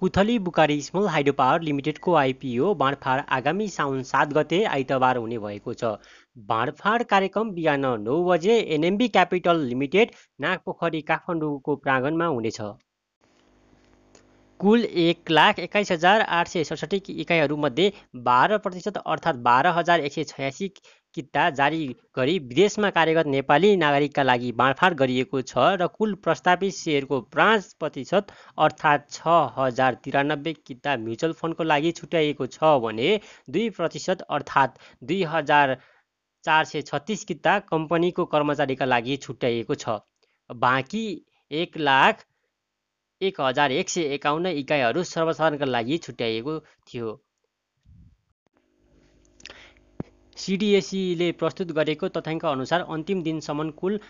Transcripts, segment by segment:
कुथली Bukari small hydro power लिमिटेडको IPO बाँडफाँड आगामी साउन सात गते आइतबार हुने भएको छ भाँडफाँड कार्यक्रम बिहान नौ बजे एनएमबी क्यापिटल लिमिटेड नागपोखरी काठमाडौँको प्राङ्गणमा हुनेछ कुल एक लाख एक्काइस हजार आठ सय सडसठी इकाइहरूमध्ये बाह्र प्रतिशत अर्थात् बाह्र हजार एक सय छयासी किता जारी गरी विदेशमा कार्यरत नेपाली नागरिकका लागि बाँडफाँड गरिएको छ र कुल प्रस्तावित सेयरको पाँच प्रतिशत अर्थात् छ हजार तिरानब्बे किता म्युचुअल फन्डको लागि छुट्याइएको छ भने दुई प्रतिशत अर्थात् दुई हजार चार सय छत्तिस किता कम्पनीको कर्मचारीका लागि छुट्याइएको छ बाँकी एक लाख एक हजार एक सय एकाउन्न इकाइहरू सर्वसाधारणका लागि छुट्याइएको थियो सिडिएसीले प्रस्तुत गरेको अनुसार अन्तिम दिनसम्म कुल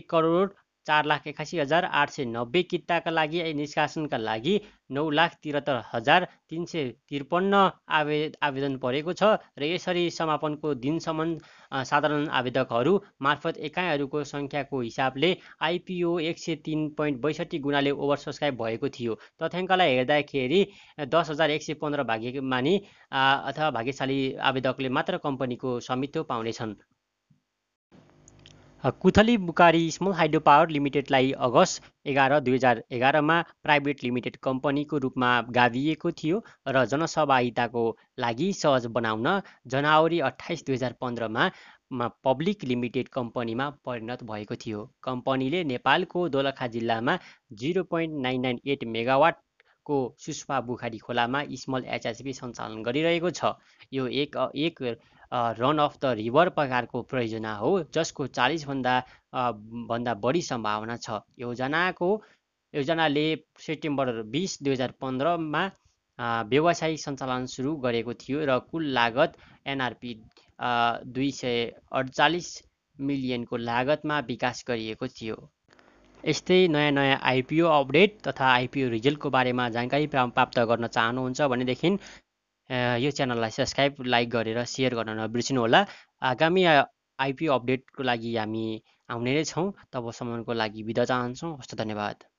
एक करोड चार लाख एकासी हजार आठ सय नब्बे किताका लागि निष्कासनका लागि नौ लाख त्रिहत्तर हजार तिन सय त्रिपन्न आवे आवेदन परेको छ र यसरी समापनको दिनसम्म साधारण आवेदकहरू मार्फत एकाइहरूको सङ्ख्याको हिसाबले आइपिओ एक सय तिन पोइन्ट बैसठी गुणाले ओभर सब्सक्राइब भएको थियो तथ्याङ्कलाई हेर्दाखेरि दस हजार एक सय पन्ध्र भाग्यमानी अथवा भाग्यशाली आवेदकले मात्र कम्पनीको स्वामित्व पाउनेछन् Kuthali Bukari small hydro power लिमिटेडलाई अगस्त एघार दुई हजार एघारमा प्राइभेट लिमिटेड कम्पनीको रूपमा गाभिएको थियो र जनसहभागिताको लागि सहज बनाउन जनवरी अठाइस दुई हजार पन्ध्रमा पब्लिक लिमिटेड कम्पनीमा परिणत भएको थियो कम्पनीले नेपालको दोलखा जिल्लामा zero point nine nine eight megawatt को सुषमा बुखारी खोलामा स्मल एचआसिपी सञ्चालन गरिरहेको छ यो एक एक रन अफ द रिभर प्रकारको परियोजना हो जसको चालिसभन्दा भन्दा बढी सम्भावना छ योजनाको योजनाले सेप्टेम्बर बिस दुई हजार पन्ध्रमा व्यवसायिक सञ्चालन सुरु गरेको थियो र कुल लागत एनआरपी दुई सय अडचालिस मिलियनको लागतमा विकास गरिएको थियो यस्तै नयाँ नयाँ आइपिओ अपडेट तथा आइपिओ रिजल्टको बारेमा जानकारी प्राप्त गर्न चाहनुहुन्छ भनेदेखि यो च्यानललाई सब्सक्राइब लाइक गरेर सेयर गर्न नबिर्सिनुहोला आगामी आइपिओ अपडेटको लागि हामी आउने नै छौँ तबसम्मको लागि बिदा चाहन्छौँ हस्त धन्यवाद